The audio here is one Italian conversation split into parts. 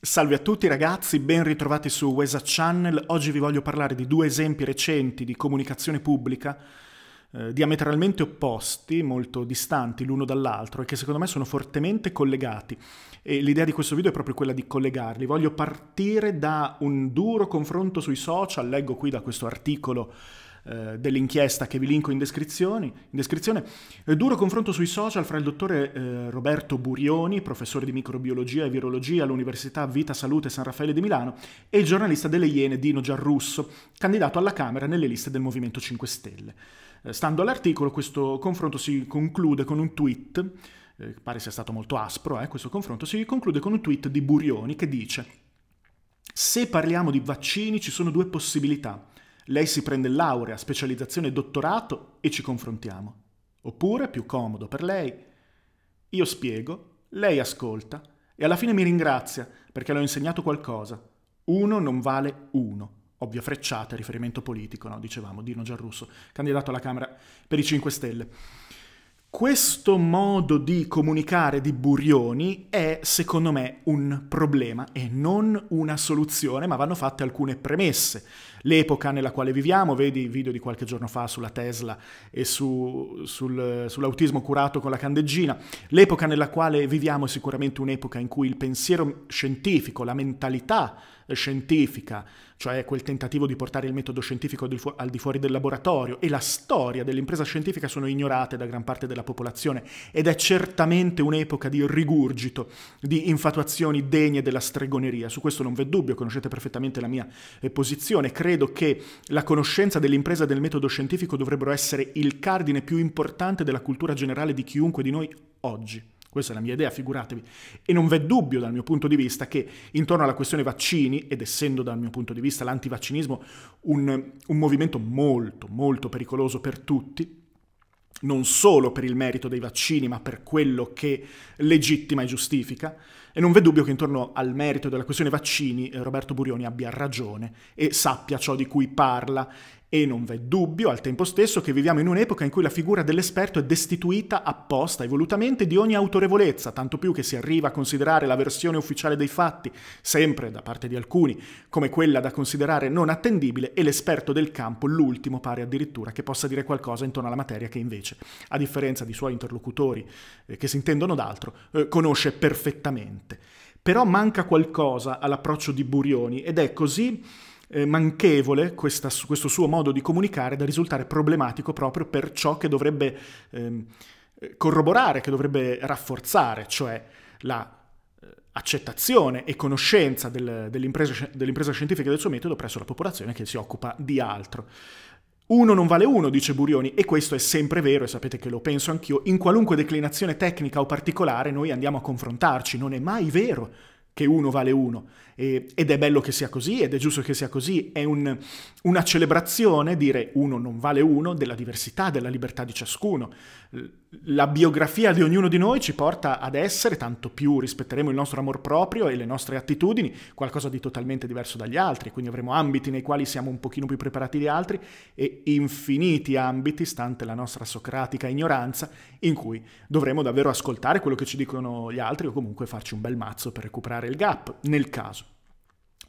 Salve a tutti ragazzi, ben ritrovati su Wesa Channel. Oggi vi voglio parlare di due esempi recenti di comunicazione pubblica eh, diametralmente opposti, molto distanti l'uno dall'altro e che secondo me sono fortemente collegati. E l'idea di questo video è proprio quella di collegarli. Voglio partire da un duro confronto sui social, leggo qui da questo articolo eh, dell'inchiesta che vi linko in descrizione. In descrizione. Eh, duro confronto sui social fra il dottore eh, Roberto Burioni, professore di microbiologia e virologia all'Università Vita Salute San Raffaele di Milano, e il giornalista delle Iene Dino Giarrusso, candidato alla Camera nelle liste del Movimento 5 Stelle. Eh, stando all'articolo, questo confronto si conclude con un tweet, pare sia stato molto aspro, questo confronto si conclude con un tweet di Burioni che dice se parliamo di vaccini ci sono due possibilità. Lei si prende laurea, specializzazione dottorato e ci confrontiamo. Oppure, più comodo per lei, io spiego, lei ascolta e alla fine mi ringrazia perché le ho insegnato qualcosa. Uno non vale uno. Ovvia frecciata, riferimento politico, no? dicevamo, Dino Gianrusso, candidato alla Camera per i 5 Stelle. Questo modo di comunicare di Burioni è, secondo me, un problema e non una soluzione, ma vanno fatte alcune premesse. L'epoca nella quale viviamo, vedi il video di qualche giorno fa sulla Tesla e su, sul, sull'autismo curato con la candeggina, l'epoca nella quale viviamo è sicuramente un'epoca in cui il pensiero scientifico, la mentalità scientifica, cioè quel tentativo di portare il metodo scientifico al di fuori del laboratorio, e la storia dell'impresa scientifica sono ignorate da gran parte della popolazione ed è certamente un'epoca di rigurgito, di infatuazioni degne della stregoneria. Su questo non v'è dubbio, conoscete perfettamente la mia eh, posizione. Credo che la conoscenza dell'impresa e del metodo scientifico dovrebbero essere il cardine più importante della cultura generale di chiunque di noi oggi. Questa è la mia idea, figuratevi. E non v'è dubbio dal mio punto di vista che intorno alla questione vaccini, ed essendo dal mio punto di vista l'antivaccinismo un, un movimento molto, molto pericoloso per tutti, non solo per il merito dei vaccini, ma per quello che legittima e giustifica. E non v'è dubbio che intorno al merito della questione vaccini eh, Roberto Burioni abbia ragione e sappia ciò di cui parla e non v'è dubbio al tempo stesso che viviamo in un'epoca in cui la figura dell'esperto è destituita apposta e volutamente di ogni autorevolezza, tanto più che si arriva a considerare la versione ufficiale dei fatti, sempre da parte di alcuni, come quella da considerare non attendibile e l'esperto del campo l'ultimo pare addirittura che possa dire qualcosa intorno alla materia che invece, a differenza di suoi interlocutori eh, che si intendono d'altro, eh, conosce perfettamente. Però manca qualcosa all'approccio di Burioni ed è così eh, manchevole questa, questo suo modo di comunicare da risultare problematico proprio per ciò che dovrebbe ehm, eh, corroborare, che dovrebbe rafforzare, cioè la eh, accettazione e conoscenza del, dell'impresa, dell'impresa scientifica del suo metodo presso la popolazione che si occupa di altro. Uno non vale uno, dice Burioni, e questo è sempre vero, e sapete che lo penso anch'io, in qualunque declinazione tecnica o particolare noi andiamo a confrontarci, non è mai vero che uno vale uno. E, ed è bello che sia così, ed è giusto che sia così. È un, una celebrazione dire uno non vale uno della diversità, della libertà di ciascuno. La biografia di ognuno di noi ci porta ad essere, tanto più rispetteremo il nostro amor proprio e le nostre attitudini, qualcosa di totalmente diverso dagli altri, quindi avremo ambiti nei quali siamo un pochino più preparati di altri e infiniti ambiti, stante la nostra socratica ignoranza, in cui dovremo davvero ascoltare quello che ci dicono gli altri o comunque farci un bel mazzo per recuperare il gap, nel caso.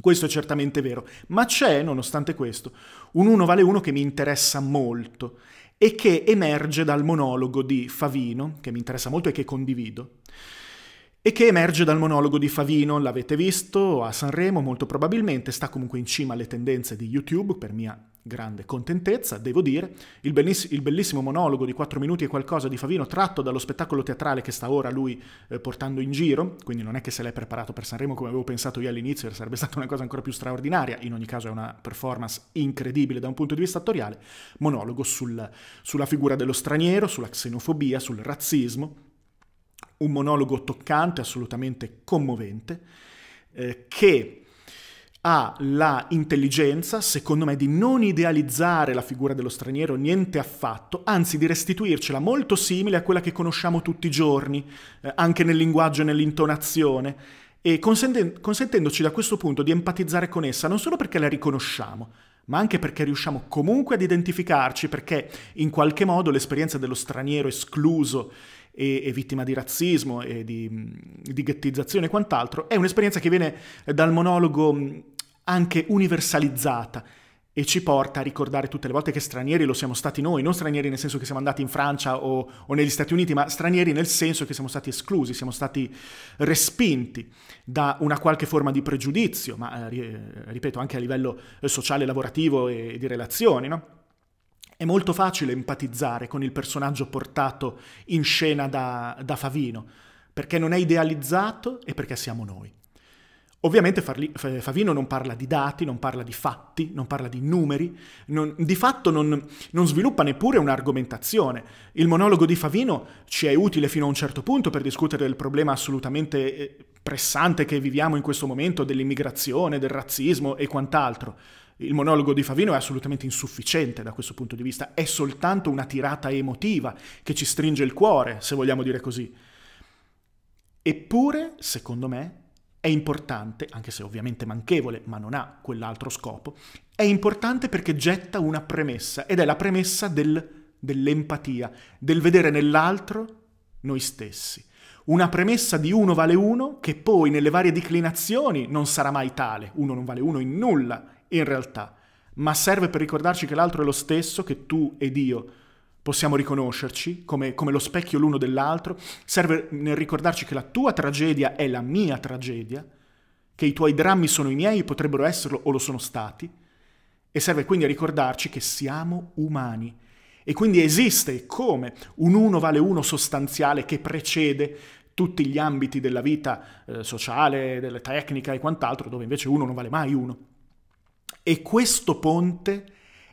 Questo è certamente vero, ma c'è, nonostante questo, un 1 vale 1 che mi interessa molto e che emerge dal monologo di Favino, che mi interessa molto e che condivido, e che emerge dal monologo di Favino, l'avete visto a Sanremo molto probabilmente, sta comunque in cima alle tendenze di YouTube per mia grande contentezza, devo dire. Il, belliss- il, bellissimo monologo di 4 minuti e qualcosa di Favino, tratto dallo spettacolo teatrale che sta ora lui eh, portando in giro, quindi non è che se l'è preparato per Sanremo come avevo pensato io all'inizio, sarebbe stata una cosa ancora più straordinaria, in ogni caso è una performance incredibile da un punto di vista attoriale, monologo sul, sulla figura dello straniero, sulla xenofobia, sul razzismo, un monologo toccante, assolutamente commovente, eh, che ha la intelligenza, secondo me, di non idealizzare la figura dello straniero niente affatto, anzi di restituircela molto simile a quella che conosciamo tutti i giorni, eh, anche nel linguaggio e nell'intonazione, e consenten- consentendoci da questo punto di empatizzare con essa, non solo perché la riconosciamo, ma anche perché riusciamo comunque ad identificarci, perché in qualche modo l'esperienza dello straniero escluso e, e vittima di razzismo e di, di ghettizzazione e quant'altro, è un'esperienza che viene dal monologo anche universalizzata e ci porta a ricordare tutte le volte che stranieri lo siamo stati noi, non stranieri nel senso che siamo andati in Francia o, o negli Stati Uniti, ma stranieri nel senso che siamo stati esclusi, siamo stati respinti da una qualche forma di pregiudizio, ma eh, eh ripeto anche a livello eh, sociale, lavorativo e di relazioni, no? È molto facile empatizzare con il personaggio portato in scena da, da Favino, perché non è idealizzato e perché siamo noi. Ovviamente Favino non parla di dati, non parla di fatti, non parla di numeri, non, di fatto non, non, sviluppa neppure un'argomentazione. Il monologo di Favino ci è utile fino a un certo punto per discutere del problema assolutamente eh, pressante che viviamo in questo momento, dell'immigrazione, del razzismo e quant'altro, il monologo di Favino è assolutamente insufficiente da questo punto di vista, è soltanto una tirata emotiva che ci stringe il cuore, se vogliamo dire così. Eppure, secondo me, è importante, anche se ovviamente manchevole, ma non ha quell'altro scopo, è importante perché getta una premessa, ed è la premessa del, dell'empatia, del vedere nell'altro noi stessi. Una premessa di uno vale uno che poi nelle varie declinazioni non sarà mai tale, uno non vale uno in nulla, in realtà, ma serve per ricordarci che l'altro è lo stesso, che tu ed io possiamo riconoscerci come, come lo specchio l'uno dell'altro, serve nel ricordarci che la tua tragedia è la mia tragedia, che i tuoi drammi sono i miei, potrebbero esserlo o lo sono stati, e serve quindi a ricordarci che siamo umani. E quindi esiste come un uno vale uno sostanziale che precede tutti gli ambiti della vita eh, sociale, della tecnica e quant'altro, dove invece uno non vale mai uno. E questo ponte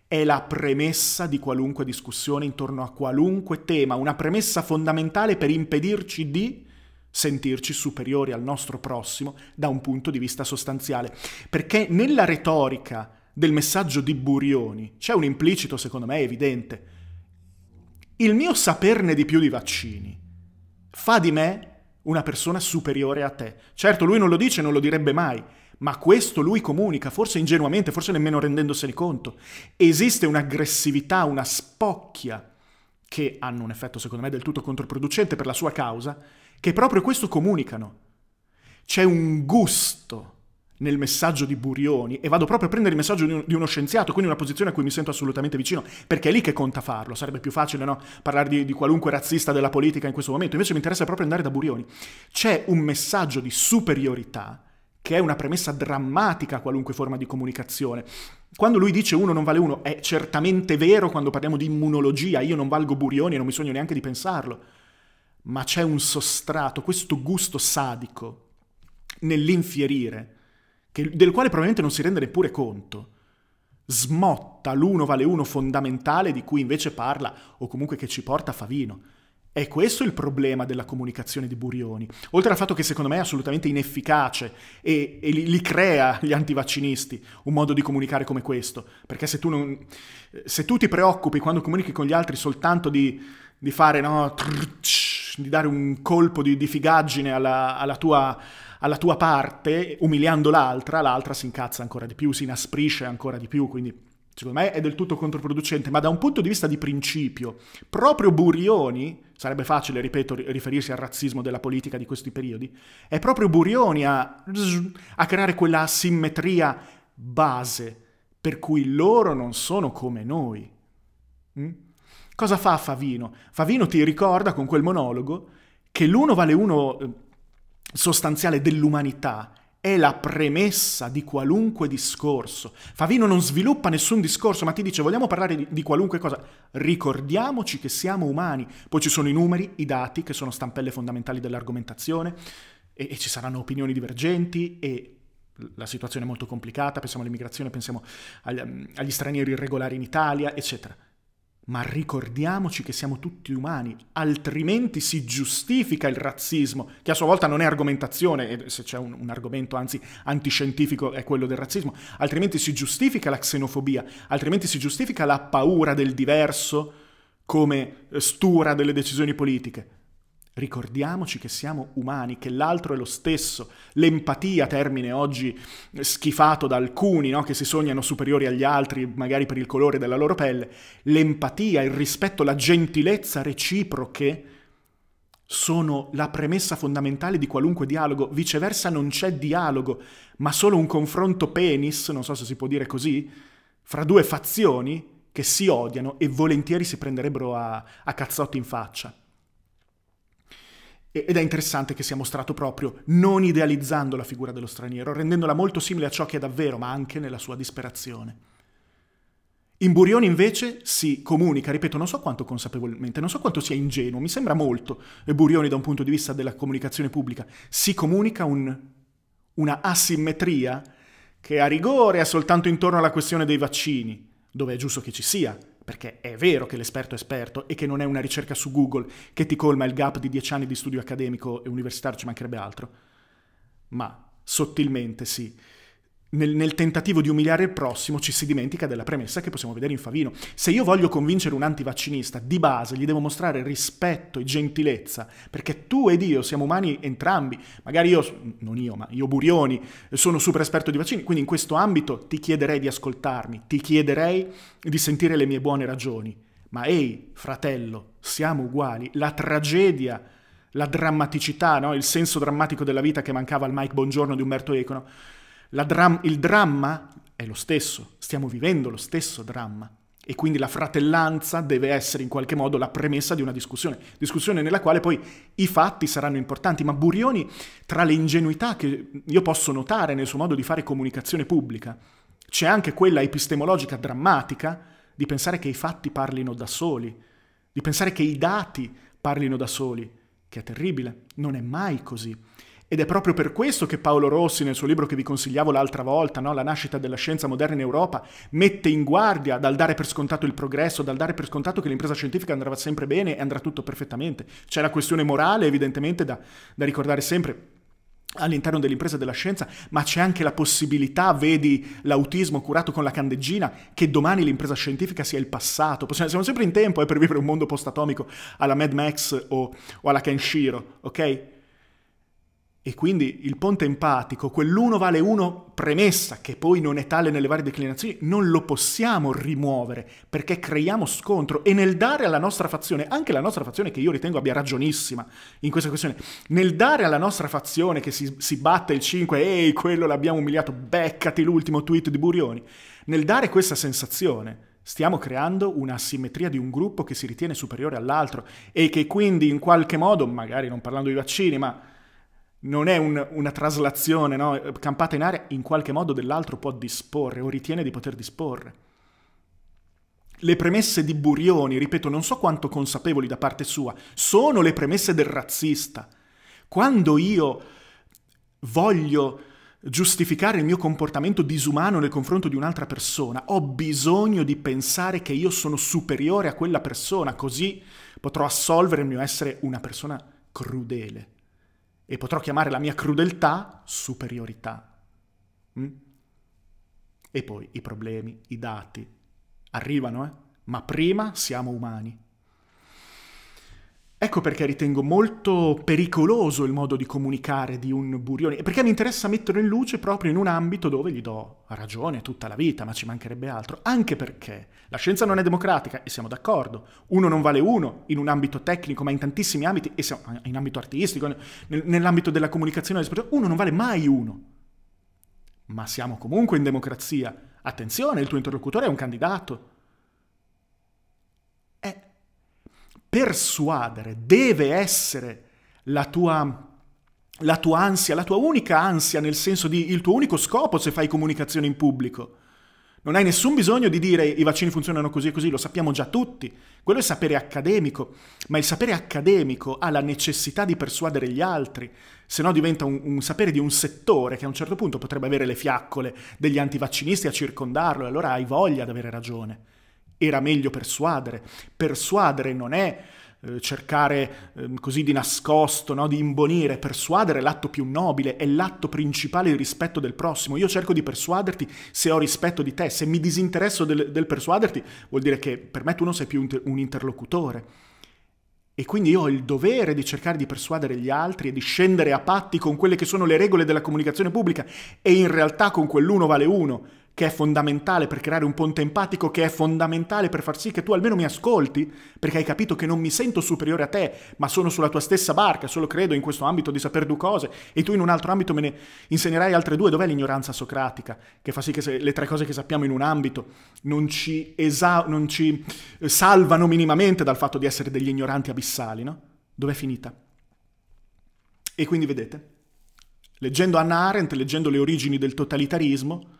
è la premessa di qualunque discussione intorno a qualunque tema, una premessa fondamentale per impedirci di sentirci superiori al nostro prossimo da un punto di vista sostanziale. Perché nella retorica del messaggio di Burioni c'è un implicito, secondo me, evidente. Il mio saperne di più di vaccini fa di me una persona superiore a te. Certo, lui non lo dice, non lo direbbe mai, ma questo lui comunica, forse ingenuamente, forse nemmeno rendendosene conto. Esiste un'aggressività, una spocchia, che hanno un effetto secondo me del tutto controproducente per la sua causa, che proprio questo comunicano. C'è un gusto nel messaggio di Burioni e vado proprio a prendere il messaggio di uno scienziato, quindi una posizione a cui mi sento assolutamente vicino, perché è lì che conta farlo, sarebbe più facile no? parlare di, di qualunque razzista della politica in questo momento, invece mi interessa proprio andare da Burioni. C'è un messaggio di superiorità che è una premessa drammatica a qualunque forma di comunicazione. Quando lui dice uno non vale uno, è certamente vero quando parliamo di immunologia, io non valgo burioni e non mi sogno neanche di pensarlo, ma c'è un sostrato, questo gusto sadico nell'infierire, che, del quale probabilmente non si rende neppure conto, smotta l'uno vale uno fondamentale di cui invece parla, o comunque che ci porta Favino. È questo il problema della comunicazione di Burioni. Oltre al fatto che secondo me è assolutamente inefficace e, e li, li, crea gli antivaccinisti un modo di comunicare come questo. Perché se tu, non, se tu ti preoccupi quando comunichi con gli altri soltanto di, di fare, no, trrc, di dare un colpo di, di figaggine alla, alla, tua, alla tua parte, umiliando l'altra, l'altra si incazza ancora di più, si inasprisce ancora di più. Quindi secondo me è del tutto controproducente, ma da un punto di vista di principio, proprio Burioni, sarebbe facile, ripeto, riferirsi al razzismo della politica di questi periodi, è proprio Burioni a, a creare quella asimmetria base per cui loro non sono come noi. Mm? Cosa fa Favino? Favino ti ricorda con quel monologo che l'uno vale uno eh, sostanziale dell'umanità è la premessa di qualunque discorso. Favino non sviluppa nessun discorso, ma ti dice vogliamo parlare di, di, qualunque cosa. Ricordiamoci che siamo umani. Poi ci sono i numeri, i dati, che sono stampelle fondamentali dell'argomentazione, e, e ci saranno opinioni divergenti, e la situazione è molto complicata, pensiamo all'immigrazione, pensiamo agli, agli stranieri irregolari in Italia, eccetera. Ma ricordiamoci che siamo tutti umani, altrimenti si giustifica il razzismo, che a sua volta non è argomentazione, e se c'è un, un, argomento anzi antiscientifico è quello del razzismo, altrimenti si giustifica la xenofobia, altrimenti si giustifica la paura del diverso come eh, stura delle decisioni politiche. Ricordiamoci che siamo umani, che l'altro è lo stesso. L'empatia, termine oggi schifato da alcuni, no? che si sognano superiori agli altri, magari per il colore della loro pelle. L'empatia, il rispetto, la gentilezza reciproche sono la premessa fondamentale di qualunque dialogo. Viceversa non c'è dialogo, ma solo un confronto penis, non so se si può dire così, fra due fazioni che si odiano e volentieri si prenderebbero a, a cazzotti in faccia. Ed è interessante che sia mostrato proprio non idealizzando la figura dello straniero, rendendola molto simile a ciò che è davvero, ma anche nella sua disperazione. In Burioni invece si comunica, ripeto, non so quanto consapevolmente, non so quanto sia ingenuo, mi sembra molto, eh, Burioni da un punto di vista della comunicazione pubblica, si comunica un, una asimmetria che a rigore è soltanto intorno alla questione dei vaccini, dove è giusto che ci sia, perché è vero che l'esperto è esperto e che non è una ricerca su Google che ti colma il gap di dieci anni di studio accademico e universitario, ci mancherebbe altro, ma sottilmente sì nel, nel, tentativo di umiliare il prossimo ci si dimentica della premessa che possiamo vedere in Favino. Se io voglio convincere un antivaccinista, di base gli devo mostrare rispetto e gentilezza, perché tu ed io siamo umani entrambi. Magari io, non io, ma io Burioni, sono super esperto di vaccini, quindi in questo ambito ti chiederei di ascoltarmi, ti chiederei di sentire le mie buone ragioni. Ma ehi, fratello, siamo uguali. La tragedia la drammaticità, no? il senso drammatico della vita che mancava al Mike Buongiorno di Umberto Econo, dram- il dramma è lo stesso, stiamo vivendo lo stesso dramma. E quindi la fratellanza deve essere in qualche modo la premessa di una discussione, discussione nella quale poi i fatti saranno importanti, ma Burioni, tra le ingenuità che io posso notare nel suo modo di fare comunicazione pubblica, c'è anche quella epistemologica drammatica di pensare che i fatti parlino da soli, di pensare che i dati parlino da soli, che è terribile, non è mai così. Ed è proprio per questo che Paolo Rossi, nel suo libro che vi consigliavo l'altra volta, no? La nascita della scienza moderna in Europa, mette in guardia dal dare per scontato il progresso, dal dare per scontato che l'impresa scientifica andrà sempre bene e andrà tutto perfettamente. C'è la questione morale, evidentemente, da, da ricordare sempre all'interno dell'impresa della scienza, ma c'è anche la possibilità, vedi l'autismo curato con la candeggina, che domani l'impresa scientifica sia il passato. Possiamo, siamo sempre in tempo eh, per vivere un mondo post-atomico alla Mad Max o, o alla Kenshiro, ok? E quindi il ponte empatico, quell'uno vale uno premessa, che poi non è tale nelle varie declinazioni, non lo possiamo rimuovere perché creiamo scontro e nel dare alla nostra fazione, anche la nostra fazione che io ritengo abbia ragionissima in questa questione, nel dare alla nostra fazione che si, si batte il 5, ehi quello l'abbiamo umiliato, beccati l'ultimo tweet di Burioni, nel dare questa sensazione Stiamo creando una simmetria di un gruppo che si ritiene superiore all'altro e che quindi in qualche modo, magari non parlando di vaccini, ma non è un, una traslazione no? campata in aria, in qualche modo dell'altro può disporre o ritiene di poter disporre. Le premesse di Burioni, ripeto, non so quanto consapevoli da parte sua, sono le premesse del razzista. Quando io voglio giustificare il mio comportamento disumano nel confronto di un'altra persona, ho bisogno di pensare che io sono superiore a quella persona, così potrò assolvere il mio essere una persona crudele e potrò chiamare la mia crudeltà superiorità. Mm? E poi i problemi, i dati arrivano, eh? ma prima siamo umani. Ecco perché ritengo molto pericoloso il modo di comunicare di un Burioni, perché mi interessa metterlo in luce proprio in un ambito dove gli do ragione tutta la vita, ma ci mancherebbe altro, anche perché la scienza non è democratica e siamo d'accordo, uno non vale uno in un ambito tecnico, ma in tantissimi ambiti, e siamo eh, in ambito artistico, nell'ambito della comunicazione, uno non vale mai uno, ma siamo comunque in democrazia. Attenzione, il tuo interlocutore è un candidato, persuadere, deve essere la tua, la tua ansia, la tua unica ansia, nel senso di il tuo unico scopo se fai comunicazione in pubblico. Non hai nessun bisogno di dire i vaccini funzionano così e così, lo sappiamo già tutti. Quello è sapere accademico, ma il sapere accademico ha la necessità di persuadere gli altri, se no diventa un, un, sapere di un settore che a un certo punto potrebbe avere le fiaccole degli antivaccinisti a circondarlo e allora hai voglia di avere ragione. Era meglio persuadere. Persuadere non è eh, cercare ehm, così di nascosto, no? di imbonire, persuadere è l'atto più nobile, è l'atto principale di rispetto del prossimo. Io cerco di persuaderti se ho rispetto di te, se mi disinteresso del, del persuaderti vuol dire che per me tu non sei più un, un interlocutore. E quindi io ho il dovere di cercare di persuadere gli altri e di scendere a patti con quelle che sono le regole della comunicazione pubblica e in realtà con quell'uno vale uno che è fondamentale per creare un ponte empatico, che è fondamentale per far sì che tu almeno mi ascolti, perché hai capito che non mi sento superiore a te, ma sono sulla tua stessa barca, solo credo in questo ambito di sapere due cose, e tu in un altro ambito me ne insegnerai altre due. Dov'è l'ignoranza socratica, che fa sì che le tre cose che sappiamo in un ambito non ci, esa- non ci eh, salvano minimamente dal fatto di essere degli ignoranti abissali, no? Dov'è finita? E quindi vedete, leggendo Anna Arendt, leggendo le origini del totalitarismo,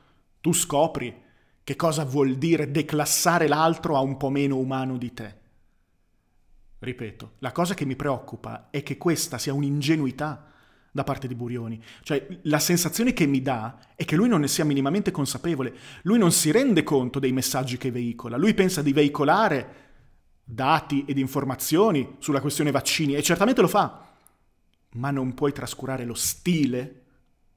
tu scopri che cosa vuol dire declassare l'altro a un po' meno umano di te. Ripeto, la cosa che mi preoccupa è che questa sia un'ingenuità da parte di Burioni. Cioè, la sensazione che mi dà è che lui non ne sia minimamente consapevole. Lui non si rende conto dei messaggi che veicola. Lui pensa di veicolare dati ed informazioni sulla questione vaccini e certamente lo fa, ma non puoi trascurare lo stile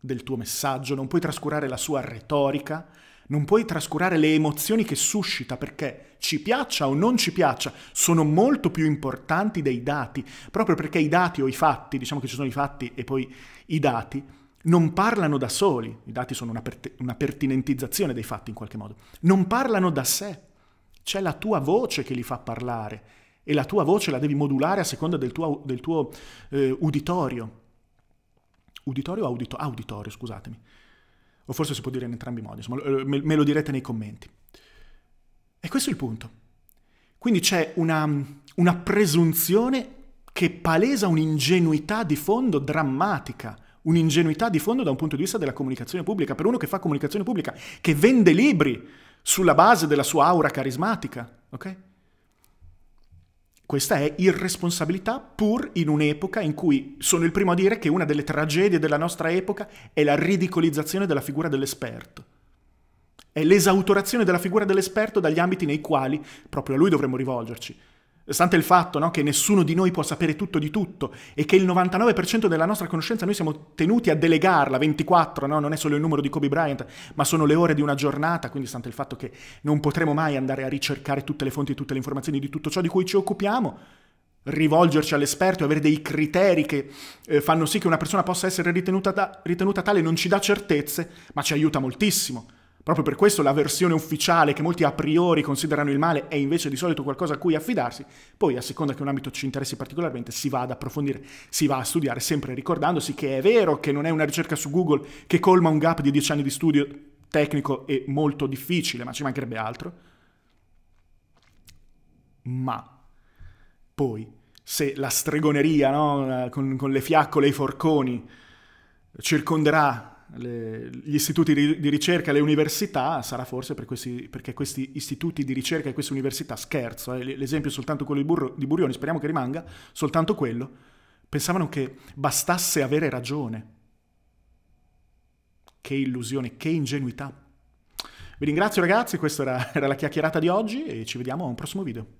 del tuo messaggio, non puoi trascurare la sua retorica, non puoi trascurare le emozioni che suscita perché ci piaccia o non ci piaccia, sono molto più importanti dei dati, proprio perché i dati o i fatti, diciamo che ci sono i fatti e poi i dati, non parlano da soli, i dati sono una, per- una pertinentizzazione dei fatti in qualche modo, non parlano da sé, c'è la tua voce che li fa parlare e la tua voce la devi modulare a seconda del tuo, del tuo eh, uditorio. Uditorio o audito- auditorio, scusatemi. O forse si può dire in entrambi i modi, insomma, me lo direte nei commenti. E questo è il punto. Quindi c'è una, una presunzione che palesa un'ingenuità di fondo drammatica, un'ingenuità di fondo da un punto di vista della comunicazione pubblica, per uno che fa comunicazione pubblica, che vende libri sulla base della sua aura carismatica, ok? Questa è irresponsabilità pur in un'epoca in cui sono il primo a dire che una delle tragedie della nostra epoca è la ridicolizzazione della figura dell'esperto. È l'esautorazione della figura dell'esperto dagli ambiti nei quali proprio a lui dovremmo rivolgerci stante il fatto no, che nessuno di noi può sapere tutto di tutto e che il 99% della nostra conoscenza noi siamo tenuti a delegarla 24, no? non è solo il numero di Kobe Bryant, ma sono le ore di una giornata, quindi stante il fatto che non potremo mai andare a ricercare tutte le fonti, tutte le informazioni di tutto ciò di cui ci occupiamo, rivolgerci all'esperto e avere dei criteri che eh, fanno sì che una persona possa essere ritenuta, da, ritenuta tale non ci dà certezze, ma ci aiuta moltissimo Proprio per questo la versione ufficiale che molti a priori considerano il male è invece di solito qualcosa a cui affidarsi, poi a seconda che un ambito ci interessi particolarmente si va ad approfondire, si va a studiare, sempre ricordandosi che è vero che non è una ricerca su Google che colma un gap di dieci anni di studio tecnico e molto difficile, ma ci mancherebbe altro. Ma poi se la stregoneria no? con, con le fiaccole e i forconi circonderà le, gli istituti di ricerca, le università, sarà forse per questi, perché questi istituti di ricerca e queste università, scherzo, eh, l'esempio è soltanto quello di, Burro, di Burioni, speriamo che rimanga, soltanto quello, pensavano che bastasse avere ragione. Che illusione, che ingenuità. Vi ringrazio ragazzi, questa era, era la chiacchierata di oggi e ci vediamo a un prossimo video.